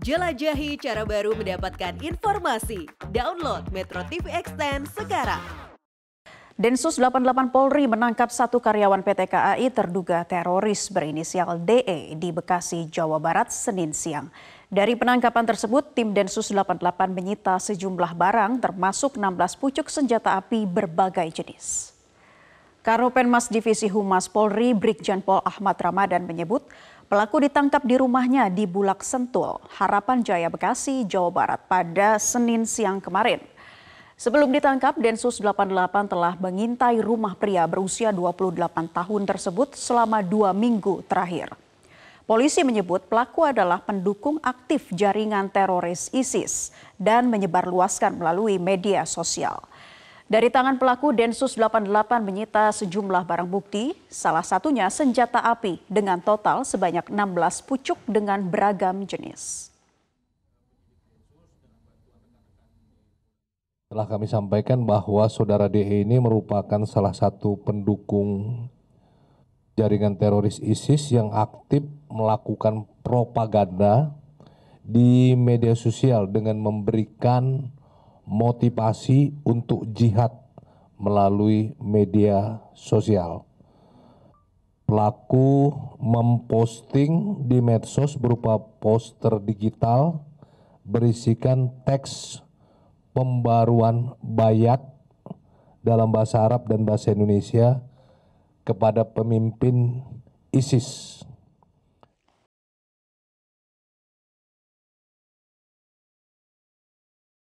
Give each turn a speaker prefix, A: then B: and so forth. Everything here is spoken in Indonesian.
A: Jelajahi cara baru mendapatkan informasi. Download Metro TV Extend sekarang. Densus 88 Polri menangkap satu karyawan PT KAI terduga teroris berinisial DE di Bekasi, Jawa Barat, Senin siang. Dari penangkapan tersebut, tim Densus 88 menyita sejumlah barang termasuk 16 pucuk senjata api berbagai jenis. Karopenmas Divisi Humas Polri Brigjen Pol Ahmad Ramadan menyebut pelaku ditangkap di rumahnya di Bulak Sentul, Harapan Jaya Bekasi, Jawa Barat pada Senin siang kemarin. Sebelum ditangkap, Densus 88 telah mengintai rumah pria berusia 28 tahun tersebut selama dua minggu terakhir. Polisi menyebut pelaku adalah pendukung aktif jaringan teroris ISIS dan menyebarluaskan melalui media sosial. Dari tangan pelaku, Densus 88 menyita sejumlah barang bukti, salah satunya senjata api dengan total sebanyak 16 pucuk dengan beragam jenis.
B: Telah kami sampaikan bahwa saudara DE ini merupakan salah satu pendukung jaringan teroris ISIS yang aktif melakukan propaganda di media sosial dengan memberikan motivasi untuk jihad melalui media sosial. Pelaku memposting di medsos berupa poster digital berisikan teks pembaruan bayat dalam bahasa Arab dan bahasa Indonesia kepada pemimpin ISIS